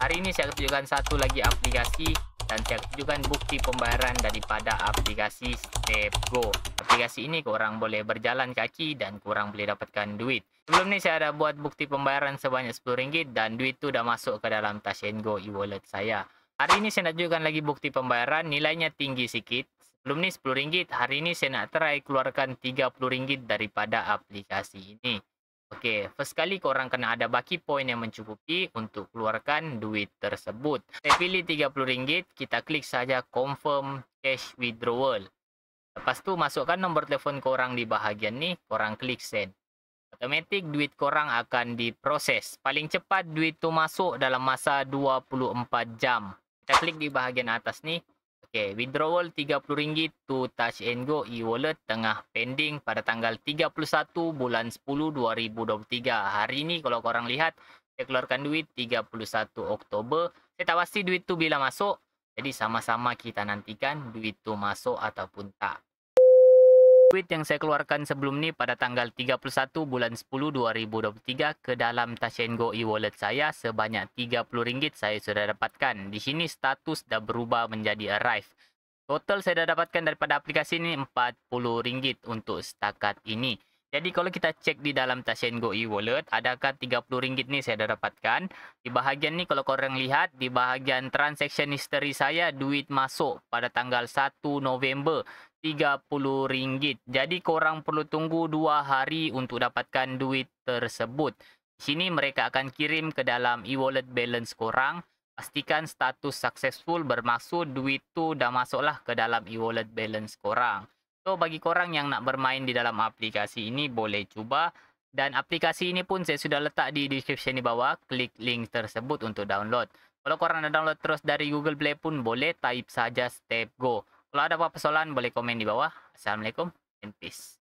Hari ini saya akan tunjukkan satu lagi aplikasi dan saya tunjukkan bukti pembayaran daripada aplikasi Step Go. Aplikasi ini kurang boleh berjalan kaki dan kurang boleh dapatkan duit. Sebelum ni saya ada buat bukti pembayaran sebanyak RM10 dan duit tu dah masuk ke dalam Tashen Go e-wallet saya. Hari ini saya nak tunjukkan lagi bukti pembayaran nilainya tinggi sikit. Sebelum ni RM10, hari ini saya nak try keluarkan RM30 daripada aplikasi ini. Okey, first kali korang kena ada baki point yang mencukupi untuk keluarkan duit tersebut. Saya pilih RM30, kita klik saja confirm cash withdrawal. Lepas tu masukkan nombor telefon korang di bahagian ni, korang klik send. Automatik duit korang akan diproses. Paling cepat duit tu masuk dalam masa 24 jam. Kita klik di bahagian atas ni, Okay, withdrawal RM30 to touch and go e-wallet tengah pending pada tanggal 31 bulan 10 2023. Hari ini kalau korang lihat, saya keluarkan duit 31 Oktober. Saya tak pasti duit tu bila masuk. Jadi sama-sama kita nantikan duit tu masuk ataupun tak duit yang saya keluarkan sebelum ni pada tanggal 31 bulan 10 2023 ke dalam Tashengo e-wallet saya sebanyak RM30 saya sudah dapatkan. Di sini status dah berubah menjadi arrive. Total saya dah dapatkan daripada aplikasi ni RM40 untuk setakat ini. Jadi kalau kita cek di dalam Tashen Go e-wallet, adakah RM30 ni saya dah dapatkan. Di bahagian ni kalau korang lihat, di bahagian transaction history saya, duit masuk pada tanggal 1 November RM30. Jadi korang perlu tunggu 2 hari untuk dapatkan duit tersebut. Di sini mereka akan kirim ke dalam e-wallet balance korang. Pastikan status successful bermaksud duit tu dah masuklah ke dalam e-wallet balance korang. So bagi korang yang nak bermain di dalam aplikasi ini boleh cuba dan aplikasi ini pun saya sudah letak di description di bawah klik link tersebut untuk download. Kalau korang nak download terus dari Google Play pun boleh type saja step go. Kalau ada apa-apa soalan boleh komen di bawah. Assalamualaikum and peace.